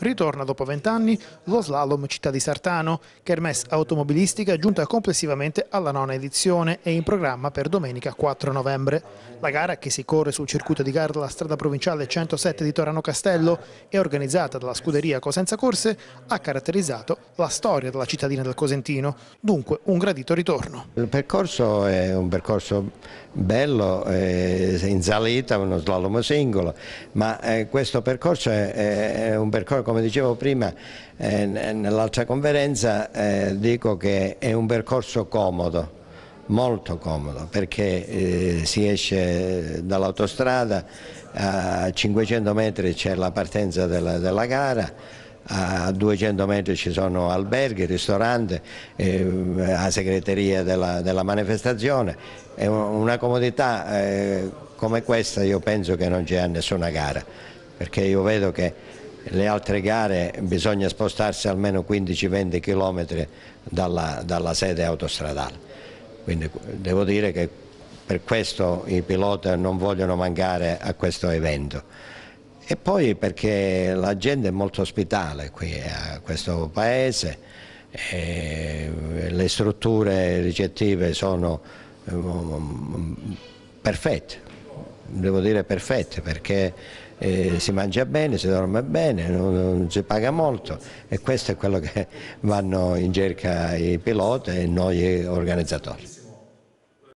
Ritorna dopo vent'anni lo slalom Città di Sartano, kermesse automobilistica giunta complessivamente alla nona edizione e in programma per domenica 4 novembre. La gara, che si corre sul circuito di gara della strada provinciale 107 di Torano Castello e organizzata dalla scuderia Cosenza Corse, ha caratterizzato la storia della cittadina del Cosentino, dunque un gradito ritorno. Il percorso è un percorso bello, in salita, uno slalom singolo, ma eh, questo percorso è un percorso come dicevo prima eh, nell'altra conferenza, eh, dico che è un percorso comodo, molto comodo, perché eh, si esce dall'autostrada, a 500 metri c'è la partenza della, della gara, a 200 metri ci sono alberghi, ristoranti, eh, la segreteria della, della, manifestazione, è una comodità eh, come questa io penso che non c'è a nessuna gara, perché io vedo che le altre gare bisogna spostarsi almeno 15-20 km dalla, dalla, sede autostradale. Quindi devo dire che per questo i piloti non vogliono mancare a questo evento. E poi perché la gente è molto ospitale qui eh, a questo paese, le strutture ricettive sono eh, perfette, devo dire perfette perché eh, si mangia bene, si dorme bene, non, non, si paga molto e questo è quello che vanno in cerca i piloti e noi organizzatori.